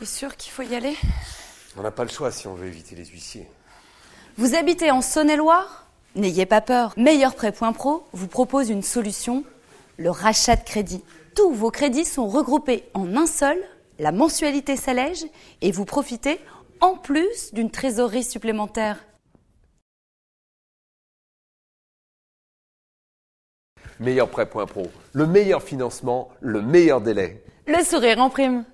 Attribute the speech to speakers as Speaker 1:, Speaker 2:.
Speaker 1: es sûr qu'il faut y aller
Speaker 2: On n'a pas le choix si on veut éviter les huissiers.
Speaker 1: Vous habitez en Saône-et-Loire N'ayez pas peur. Pro vous propose une solution, le rachat de crédit. Tous vos crédits sont regroupés en un seul, la mensualité s'allège et vous profitez en plus d'une trésorerie supplémentaire.
Speaker 3: Pro, le meilleur financement, le meilleur délai.
Speaker 4: Le sourire en prime.